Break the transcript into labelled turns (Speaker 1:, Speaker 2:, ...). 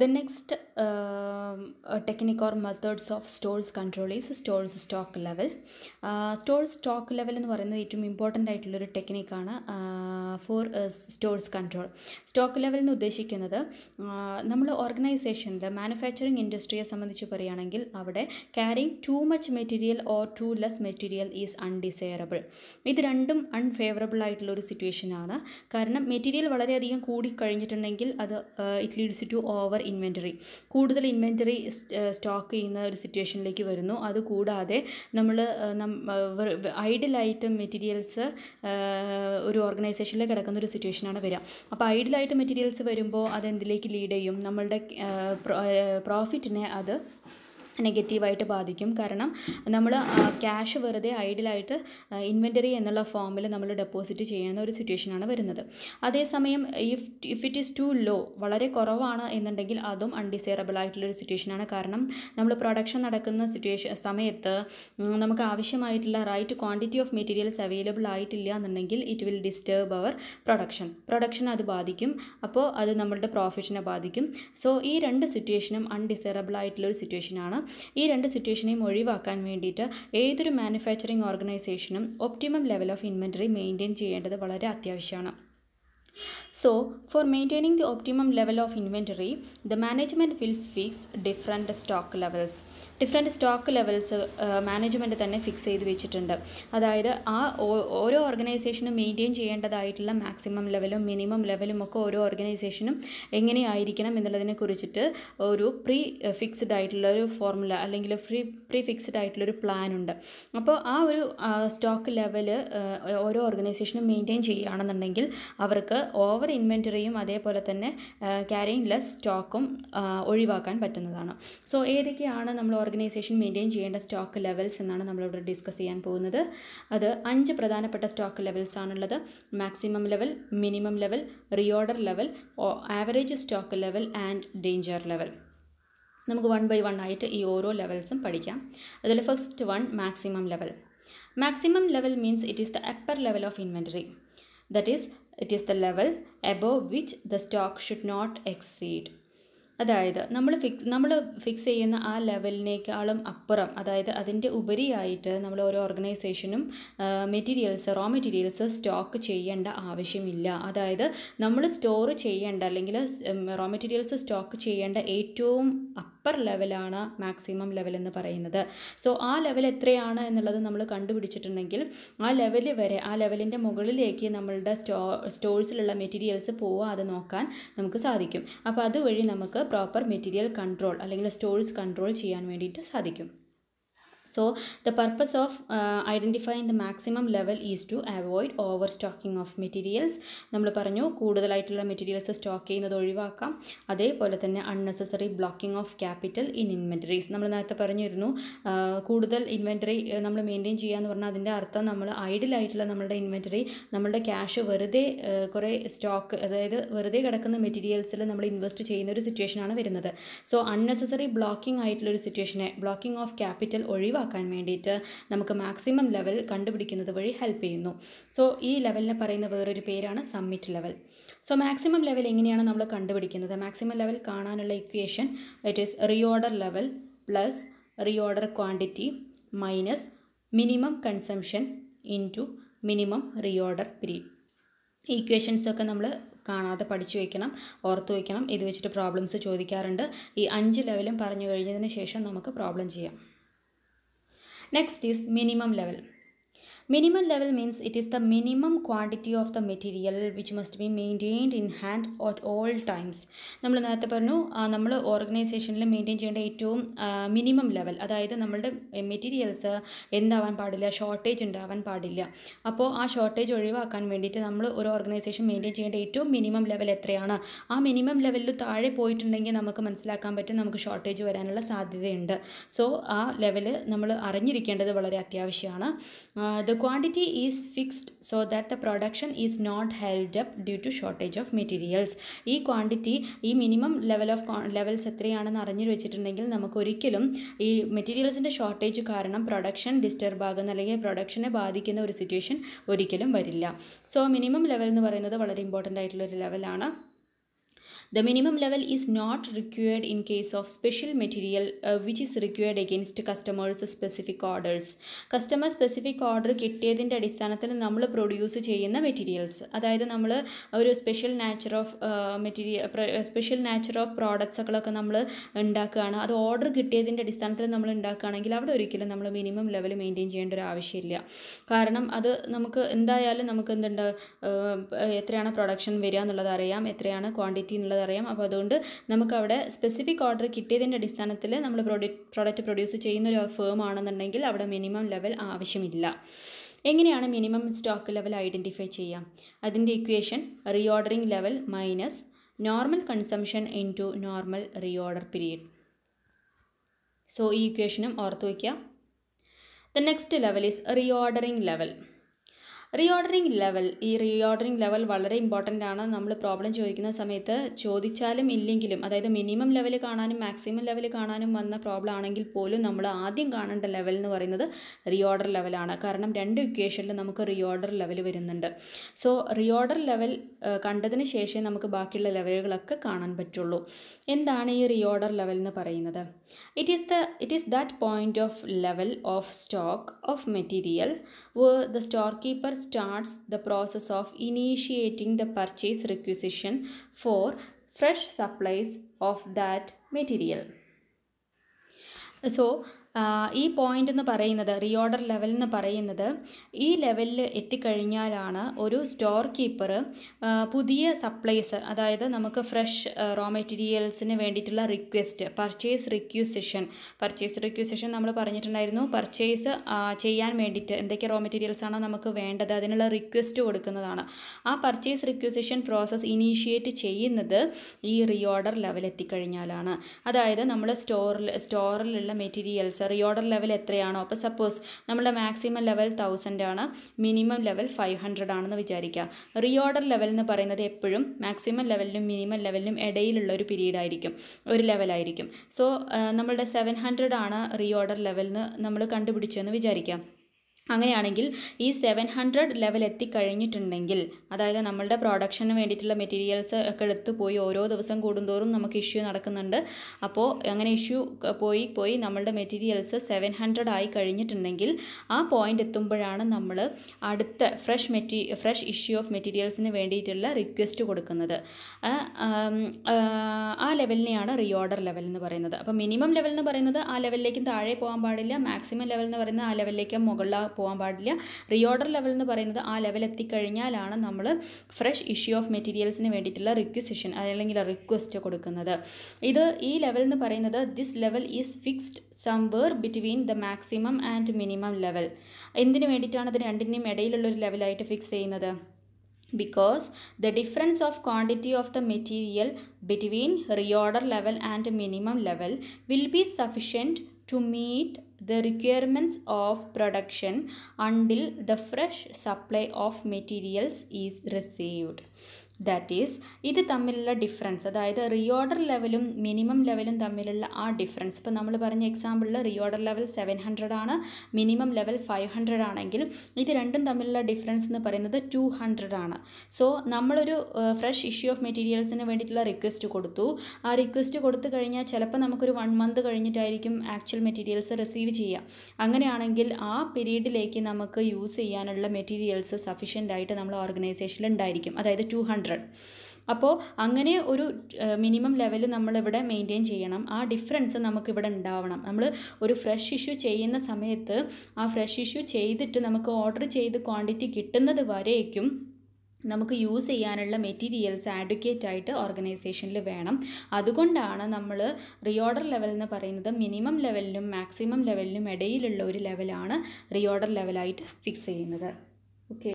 Speaker 1: The next um, uh, or methods of stores control is stores stock level stores stock level എന്ന് പറയുന്നത് ഏറ്റവും important ആയിട്ടുള്ളൊരു ടെക്നിക്കാണ് for stores control stock level എന്ന് ഉദ്ദേശിക്കുന്നത് നമ്മൾ ഓർഗനൈസേഷനിൽ മാനുഫാക്ചറിങ് ഇൻഡസ്ട്രിയെ സംബന്ധിച്ച് പറയുകയാണെങ്കിൽ അവിടെ carrying too much material or too less material is undesirable ഇത് രണ്ടും അൺഫേവറബിൾ ആയിട്ടുള്ള ഒരു സിറ്റുവേഷനാണ് കാരണം മെറ്റീരിയൽ വളരെയധികം കൂടിക്കഴിഞ്ഞിട്ടുണ്ടെങ്കിൽ അത് it leads to over inventory കൂടുതൽ ഇൻവെൻറ്ററി സ്റ്റോക്ക് ചെയ്യുന്ന ഒരു സിറ്റുവേഷനിലേക്ക് വരുന്നു അതുകൂടാതെ നമ്മൾ ആയിട്ട് മെറ്റീരിയൽസ് ഒരു ഓർഗനൈസേഷനിൽ കിടക്കുന്ന ഒരു സിറ്റുവേഷനാണ് വരിക അപ്പോൾ ഐഡിലായിട്ട് മെറ്റീരിയൽസ് വരുമ്പോൾ അതെന്തിലേക്ക് ലീഡ് ചെയ്യും നമ്മളുടെ പ്രോഫിറ്റിനെ അത് നെഗറ്റീവായിട്ട് ബാധിക്കും കാരണം നമ്മൾ ക്യാഷ് വെറുതെ ഐഡിലായിട്ട് ഇൻവെൻ്ററി എന്നുള്ള ഫോമിൽ നമ്മൾ ഡെപ്പോസിറ്റ് ചെയ്യുന്ന ഒരു സിറ്റുവേഷനാണ് വരുന്നത് അതേസമയം if if it is too low വളരെ കുറവാണ് എന്നുണ്ടെങ്കിൽ അതും അൺഡിസൈറബിൾ ഒരു സിറ്റുവേഷനാണ് കാരണം നമ്മൾ പ്രൊഡക്ഷൻ നടക്കുന്ന സിറ്റുവേഷൻ സമയത്ത് നമുക്ക് ആവശ്യമായിട്ടുള്ള right quantity of materials available ആയിട്ടില്ല എന്നുണ്ടെങ്കിൽ it will disturb our production production അത് ബാധിക്കും അപ്പോൾ അത് നമ്മളുടെ പ്രോഫിറ്റിനെ ബാധിക്കും സോ ഈ രണ്ട് സിറ്റുവേഷനും അൺഡിസൈറബിൾ ആയിട്ടുള്ളൊരു സിറ്റുവേഷനാണ് ഈ രണ്ട് സിറ്റുവേഷനെയും ഒഴിവാക്കാൻ വേണ്ടിയിട്ട് ഏതൊരു മാനുഫാക്ചറിങ് ഓർഗനൈസേഷനും optimum level of inventory maintain ചെയ്യേണ്ടത് വളരെ അത്യാവശ്യമാണ് So, for maintaining the optimum level of inventory, the management will fix different stock levels. Different stock levels management uh, തന്നെ ഫിക്സ് ചെയ്ത് വെച്ചിട്ടുണ്ട് അതായത് ആ ഓരോ ഓർഗനൈസേഷനും മെയിൻറ്റെയിൻ ചെയ്യേണ്ടതായിട്ടുള്ള മാക്സിമം ലെവലും മിനിമം ലെവലും ഒക്കെ ഓരോ ഓർഗനൈസേഷനും എങ്ങനെയായിരിക്കണം എന്നുള്ളതിനെ കുറിച്ചിട്ട് ഒരു പ്രീ ഫിക്സ്ഡ് uh, ആയിട്ടുള്ള ഒരു ഫോർമുല അല്ലെങ്കിൽ ഫ്രീ പ്രീ ഫിക്സ്ഡ് ഒരു പ്ലാൻ ഉണ്ട് അപ്പോൾ ആ ഒരു സ്റ്റോക്ക് ലെവൽ uh, ഓരോ ഓർഗനൈസേഷനും മെയിൻറ്റെയിൻ ചെയ്യുകയാണെന്നുണ്ടെങ്കിൽ അവർക്ക് ഓവർ ഇൻവെൻറ്ററിയും അതേപോലെ തന്നെ ക്യാരിയിങ് ലെസ് സ്റ്റോക്കും ഒഴിവാക്കാൻ പറ്റുന്നതാണ് സോ ഏതൊക്കെയാണ് നമ്മൾ ഓർഗനൈസേഷൻ മെയിൻറ്റെയിൻ ചെയ്യേണ്ട സ്റ്റോക്ക് ലെവൽസ് എന്നാണ് നമ്മളിവിടെ ഡിസ്കസ് ചെയ്യാൻ പോകുന്നത് അത് അഞ്ച് പ്രധാനപ്പെട്ട സ്റ്റോക്ക് ലെവൽസ് ആണുള്ളത് maximum level minimum level reorder level average stock level and danger level നമുക്ക് വൺ ബൈ വൺ ആയിട്ട് ഈ ഓരോ ലെവൽസും പഠിക്കാം അതിൽ first one maximum level maximum level means it is the upper level of inventory that is it is the level above which the stock should not exceed അതായത് നമ്മൾ fix നമ്മൾ fix ചെയ്യുന്ന ആ ലെവലിനേക്കാളും അപ്പുറം അതായത് അതിൻ്റെ ഉപരിയായിട്ട് നമ്മൾ ഓരോ ഓർഗനൈസേഷനും മെറ്റീരിയൽസ് റോ മെറ്റീരിയൽസ് സ്റ്റോക്ക് ചെയ്യേണ്ട ആവശ്യമില്ല അതായത് നമ്മൾ സ്റ്റോർ ചെയ്യേണ്ട അല്ലെങ്കിൽ റോ മെറ്റീരിയൽസ് സ്റ്റോക്ക് ചെയ്യേണ്ട ഏറ്റവും അപ്പർ ലെവലാണ് മാക്സിമം ലെവൽ എന്ന് പറയുന്നത് സോ ആ ലെവൽ എത്രയാണ് എന്നുള്ളത് നമ്മൾ കണ്ടുപിടിച്ചിട്ടുണ്ടെങ്കിൽ ആ ലെവൽ വരെ ആ ലെവലിൻ്റെ മുകളിലേക്ക് നമ്മളുടെ സ്റ്റോ സ്റ്റോഴ്സിലുള്ള മെറ്റീരിയൽസ് പോവാതെ നോക്കാൻ നമുക്ക് സാധിക്കും അപ്പോൾ അതുവഴി നമുക്ക് പ്രോപ്പർ മെറ്റീരിയൽ കൺട്രോൾ അല്ലെങ്കിൽ സ്റ്റോഴ്സ് കൺട്രോൾ ചെയ്യാൻ വേണ്ടിയിട്ട് സാധിക്കും So the purpose of uh, the maximum level is to avoid over stocking of materials നമ്മൾ പറഞ്ഞു കൂടുതലായിട്ടുള്ള മെറ്റീരിയൽസ് സ്റ്റോക്ക് ചെയ്യുന്നത് ഒഴിവാക്കാം അതേപോലെ തന്നെ unnecessary blocking of capital in inventories നമ്മൾ നേരത്തെ പറഞ്ഞിരുന്നു കൂടുതൽ ഇൻവെൻറ്ററി നമ്മൾ മെയിൻറ്റെയിൻ ചെയ്യുക എന്ന് പറഞ്ഞാൽ അതിൻ്റെ അർത്ഥം നമ്മൾ ഐഡിലായിട്ടുള്ള നമ്മളുടെ ഇൻവെൻറ്ററി നമ്മളുടെ ക്യാഷ് വെറുതെ കുറേ സ്റ്റോക്ക് അതായത് വെറുതെ കിടക്കുന്ന മെറ്റീരിയൽസിൽ നമ്മൾ ഇൻവെസ്റ്റ് ചെയ്യുന്ന ഒരു സിറ്റുവേഷനാണ് വരുന്നത് സോ അൺനെസസറി ബ്ലോക്കിംഗ് ആയിട്ടുള്ള ഒരു സിറ്റുവേഷനെ ബ്ലോക്കിംഗ് ഓഫ് ക്യാപിറ്റൽ ഒഴിവാക്കുക ഒഴിവാക്കാൻ വേണ്ടിയിട്ട് നമുക്ക് മാക്സിമം ലെവൽ കണ്ടുപിടിക്കുന്നത് വഴി ഹെൽപ്പ് ചെയ്യുന്നു സോ ഈ ലെവലിനെ പറയുന്ന വേറൊരു പേരാണ് summit level so maximum level എങ്ങനെയാണ് നമ്മൾ കണ്ടുപിടിക്കുന്നത് മാക്സിമം ലെവൽ കാണാനുള്ള equation it is reorder level plus reorder quantity minus minimum consumption into minimum reorder period ഈ ഒക്കെ നമ്മൾ കാണാതെ പഠിച്ചു വയ്ക്കണം ഓർത്ത് വയ്ക്കണം ഇത് വെച്ചിട്ട് പ്രോബ്ലംസ് ചോദിക്കാറുണ്ട് ഈ അഞ്ച് ലെവലും പറഞ്ഞു കഴിഞ്ഞതിന് ശേഷം നമുക്ക് പ്രോബ്ലം ചെയ്യാം Next is minimum level. Minimal level means it is the minimum quantity of the material which must be maintained in hand at all times. നമ്മൾ നേരത്തെ പറഞ്ഞു നമ്മൾ ഓർഗനൈസേഷനിൽ മെയിൻറ്റെയിൻ ചെയ്യേണ്ട ഏറ്റവും മിനിമം ലെവൽ അതായത് നമ്മളുടെ മെറ്റീരിയൽസ് എന്താവാൻ പാടില്ല ഷോർട്ടേജ് ഉണ്ടാവാൻ പാടില്ല അപ്പോൾ ആ ഷോർട്ടേജ് ഒഴിവാക്കാൻ വേണ്ടിയിട്ട് നമ്മൾ ഒരു ഓർഗനൈസേഷൻ മെയിൻറ്റെയിൻ ചെയ്യേണ്ട ഏറ്റവും മിനിമം ലെവൽ എത്രയാണ് ആ മിനിമം ലെവലിൽ താഴെ പോയിട്ടുണ്ടെങ്കിൽ നമുക്ക് മനസ്സിലാക്കാൻ പറ്റും നമുക്ക് ഷോർട്ടേജ് വരാനുള്ള സാധ്യതയുണ്ട് സോ ആ ലെവൽ നമ്മൾ അറിഞ്ഞിരിക്കേണ്ടത് വളരെ അത്യാവശ്യമാണ് the The quantity is fixed so that the production is not held up due to shortage of materials. ഈ ക്വാണ്ടിറ്റി ഈ മിനിമം ലെവൽ ഓഫ് ലെവൽസ് എത്രയാണെന്ന് അറിഞ്ഞു വെച്ചിട്ടുണ്ടെങ്കിൽ നമുക്കൊരിക്കലും ഈ മെറ്റീരിയൽസിൻ്റെ ഷോർട്ടേജ് കാരണം പ്രൊഡക്ഷൻ ഡിസ്റ്റർബ് ആകുന്ന അല്ലെങ്കിൽ പ്രൊഡക്ഷനെ ബാധിക്കുന്ന ഒരു സിറ്റുവേഷൻ ഒരിക്കലും വരില്ല സോ മിനിമം ലെവൽ എന്ന് പറയുന്നത് വളരെ ഇമ്പോർട്ടൻ്റ് ആയിട്ടുള്ള ഒരു ലെവലാണ് The minimum level is not required in case of special material uh, which is required against customers specific orders. Customer specific order കിട്ടിയതിൻ്റെ അടിസ്ഥാനത്തിൽ നമ്മൾ പ്രൊഡ്യൂസ് ചെയ്യുന്ന മെറ്റീരിയൽസ് അതായത് നമ്മൾ ഒരു special nature of material special nature of പ്രോഡക്ട്സുകളൊക്കെ നമ്മൾ ഉണ്ടാക്കുകയാണ് അത് ഓർഡർ കിട്ടിയതിൻ്റെ അടിസ്ഥാനത്തിൽ നമ്മൾ ഉണ്ടാക്കുകയാണെങ്കിൽ അവിടെ ഒരിക്കലും നമ്മൾ മിനിമം ലെവൽ മെയിൻറ്റെയിൻ ചെയ്യേണ്ട ഒരു ആവശ്യമില്ല കാരണം അത് നമുക്ക് എന്തായാലും നമുക്ക് എന്തുണ്ട് uh, എത്രയാണ് പ്രൊഡക്ഷൻ വരിക എന്നുള്ളത് അറിയാം എത്രയാണ് ക്വാണ്ടിറ്റി എന്നുള്ളത് അറിയാം അപ്പോൾ അതുകൊണ്ട് നമുക്കവിടെ സ്പെസിഫിക് ഓർഡർ കിട്ടിയതിൻ്റെ അടിസ്ഥാനത്തിൽ നമ്മൾ പ്രൊഡക്റ്റ് പ്രൊഡക്റ്റ് പ്രൊഡ്യൂസ് ചെയ്യുന്ന ഒരു ഫേം ആണെന്നുണ്ടെങ്കിൽ അവിടെ മിനിമം ലെവൽ ആവശ്യമില്ല എങ്ങനെയാണ് മിനിമം സ്റ്റോക്ക് ലെവൽ ഐഡൻറ്റിഫൈ ചെയ്യാം അതിൻ്റെ equation reordering level minus normal consumption into normal reorder period so ഈ ഇക്വേഷനും ഓർത്ത് വയ്ക്കുക the next level is reordering level reordering level ഈ റീഓർഡറിംഗ് ലെവൽ വളരെ ഇമ്പോർട്ടൻ്റ് ആണ് നമ്മൾ പ്രോബ്ലം ചോദിക്കുന്ന സമയത്ത് ചോദിച്ചാലും ഇല്ലെങ്കിലും അതായത് മിനിമം ലെവൽ കാണാനും മാക്സിമം ലെവൽ കാണാനും വന്ന പ്രോബ്ലം ആണെങ്കിൽ പോലും നമ്മൾ ആദ്യം കാണേണ്ട ലെവൽ എന്ന് പറയുന്നത് റീഓർഡർ ലെവലാണ് കാരണം രണ്ട് ഇക്വേഷനിൽ നമുക്ക് റീഓർഡർ ലെവൽ വരുന്നുണ്ട് സോ റീഓർഡർ ലെവൽ കണ്ടതിന് ശേഷമേ നമുക്ക് ബാക്കിയുള്ള ലെവലുകളൊക്കെ കാണാൻ പറ്റുള്ളൂ എന്താണ് ഈ റീഓർഡർ ലെവൽ എന്ന് പറയുന്നത് it is the it is that point of level of stock of material വ the store keeper starts the process of initiating the purchase requisition for fresh supplies of that material. So, ഈ point എന്ന് പറയുന്നത് reorder level എന്ന് പറയുന്നത് ഈ ലെവലിൽ എത്തിക്കഴിഞ്ഞാലാണ് ഒരു store keeper പുതിയ സപ്ലൈസ് അതായത് നമുക്ക് ഫ്രഷ് റോ മെറ്റീരിയൽസിന് വേണ്ടിയിട്ടുള്ള request purchase requisition purchase requisition നമ്മൾ പറഞ്ഞിട്ടുണ്ടായിരുന്നു പർച്ചേസ് ചെയ്യാൻ വേണ്ടിയിട്ട് എന്തൊക്കെ റോ മെറ്റീരിയൽസ് ആണോ നമുക്ക് വേണ്ടത് അതിനുള്ള റിക്വസ്റ്റ് കൊടുക്കുന്നതാണ് ആ പർച്ചേസ് റിക്യൂസിഷൻ പ്രോസസ്സ് ഇനീഷ്യേറ്റ് ചെയ്യുന്നത് ഈ റീഓർഡർ ലെവൽ എത്തിക്കഴിഞ്ഞാലാണ് അതായത് നമ്മൾ സ്റ്റോറിൽ സ്റ്റോറിലുള്ള മെറ്റീരിയൽസ് മീൻസ് റീഓർഡർ ലെവൽ എത്രയാണോ അപ്പോൾ സപ്പോസ് നമ്മുടെ മാക്സിമം ലെവൽ തൗസൻഡ് ആണ് മിനിമം ലെവൽ ഫൈവ് ഹൺഡ്രഡ് ആണെന്ന് വിചാരിക്കുക റീഓർഡർ ലെവൽ എന്ന് പറയുന്നത് എപ്പോഴും മാക്സിമം ലെവലിനും മിനിമം ലെവലിനും ഇടയിലുള്ള ഒരു പീരീഡ് ആയിരിക്കും ഒരു ലെവലായിരിക്കും സോ നമ്മളുടെ സെവൻ ഹൺഡ്രഡ് ആണ് റീഓർഡർ ലെവൽ നമ്മൾ കണ്ടുപിടിച്ചെന്ന് വിചാരിക്കാം അങ്ങനെയാണെങ്കിൽ ഈ സെവൻ ഹൺഡ്രഡ് ലെവൽ എത്തിക്കഴിഞ്ഞിട്ടുണ്ടെങ്കിൽ അതായത് നമ്മളുടെ പ്രൊഡക്ഷന് വേണ്ടിയിട്ടുള്ള മെറ്റീരിയൽസ് ഒക്കെ എടുത്തു പോയി ഓരോ ദിവസം കൂടുന്തോറും നമുക്ക് ഇഷ്യൂ നടക്കുന്നുണ്ട് അപ്പോൾ അങ്ങനെ ഇഷ്യൂ പോയി പോയി നമ്മളുടെ മെറ്റീരിയൽസ് സെവൻ ഹൺഡ്രഡ് ആയി കഴിഞ്ഞിട്ടുണ്ടെങ്കിൽ ആ പോയിന്റ് എത്തുമ്പോഴാണ് നമ്മൾ അടുത്ത ഫ്രഷ് മെറ്റീ ഫ്രഷ് ഇഷ്യൂ ഓഫ് മെറ്റീരിയൽസിന് വേണ്ടിയിട്ടുള്ള റിക്വസ്റ്റ് കൊടുക്കുന്നത് ആ ലെവലിനെയാണ് റിയോർഡർ ലെവൽ എന്ന് പറയുന്നത് അപ്പോൾ മിനിമം ലെവൽ എന്ന് പറയുന്നത് ആ ലെവലിലേക്കും താഴെ പോകാൻ പാടില്ല മാക്സിമം ലെവൽ എന്ന് പറയുന്നത് ആ ലെവലിലേക്കും മുകളിലാണ് പോകാൻ പാടില്ല റിയോർഡർ ലെവൽ എന്ന് പറയുന്നത് ആ ലെവൽ എത്തിക്കഴിഞ്ഞാലാണ് നമ്മൾ ഫ്രഷ് ഇഷ്യൂ ഓഫ് മെറ്റീരിയൽസിന് വേണ്ടിയിട്ടുള്ള റിക്വസിഷൻ അല്ലെങ്കിൽ റിക്വസ്റ്റ് കൊടുക്കുന്നത് ഇത് ഈ ലെവൽ എന്ന് പറയുന്നത് this level is fixed somewhere between the maximum and minimum level എന്തിനു വേണ്ടിയിട്ടാണ് അത് രണ്ടിൻ്റെയും ഇടയിലുള്ളൊരു ലെവലായിട്ട് ഫിക്സ് ചെയ്യുന്നത് because the difference of quantity of the material between reorder level and minimum level will be sufficient to meet the requirements of production until the fresh supply of materials is received. That is ഇത് തമ്മിലുള്ള difference അതായത് reorder ലെവലും minimum ലെവലും തമ്മിലുള്ള ആ difference ഇപ്പോൾ നമ്മൾ പറഞ്ഞ എക്സാമ്പിളിൽ റീഓർഡർ ലെവൽ സെവൻ ഹൺഡ്രഡ് ആണ് മിനിമം ലെവൽ ഫൈവ് ഹൺഡ്രഡ് ആണെങ്കിൽ ഇത് രണ്ടും തമ്മിലുള്ള ഡിഫറൻസ് എന്ന് പറയുന്നത് ടു ഹൺഡ്രഡ് ആണ് സോ നമ്മളൊരു ഫ്രഷ് ഇഷ്യൂ ഓഫ് മെറ്റീരിയൽസിന് വേണ്ടിയിട്ടുള്ള റിക്വസ്റ്റ് കൊടുത്തു ആ റിക്വസ്റ്റ് കൊടുത്തു കഴിഞ്ഞാൽ ചിലപ്പോൾ നമുക്കൊരു വൺ മന്ത് കഴിഞ്ഞിട്ടായിരിക്കും ആക്ച്വൽ മെറ്റീരിയൽസ് റിസീവ് ചെയ്യുക അങ്ങനെയാണെങ്കിൽ ആ പീരീഡിലേക്ക് നമുക്ക് യൂസ് ചെയ്യാനുള്ള മെറ്റീരിയൽസ് സഫീഷ്യൻ്റ് ആയിട്ട് നമ്മൾ ഓർഗനൈസേഷനിൽ ഉണ്ടായിരിക്കും അതായത് ടു ഹൺഡ്രഡ് അപ്പോൾ അങ്ങനെ ഒരു മിനിമം ലെവൽ നമ്മളിവിടെ മെയിൻറ്റെയിൻ ചെയ്യണം ആ ഡിഫറൻസ് നമുക്കിവിടെ ഉണ്ടാവണം നമ്മൾ ഒരു ഫ്രഷ് ഇഷ്യൂ ചെയ്യുന്ന സമയത്ത് ആ ഫ്രഷ് ഇഷ്യൂ ചെയ്തിട്ട് നമുക്ക് ഓർഡർ ചെയ്ത് ക്വാണ്ടിറ്റി കിട്ടുന്നത് വരേക്കും നമുക്ക് യൂസ് ചെയ്യാനുള്ള മെറ്റീരിയൽസ് ആഡ്വക്കേറ്റ് ആയിട്ട് ഓർഗനൈസേഷനിൽ വേണം അതുകൊണ്ടാണ് നമ്മൾ റിയോർഡർ ലെവൽ എന്ന് പറയുന്നത് മിനിമം ലെവലിനും മാക്സിമം ലെവലിനും ഇടയിലുള്ള ഒരു ലെവലാണ് റിയോർഡർ ലെവലായിട്ട് ഫിക്സ് ചെയ്യുന്നത് ഓക്കെ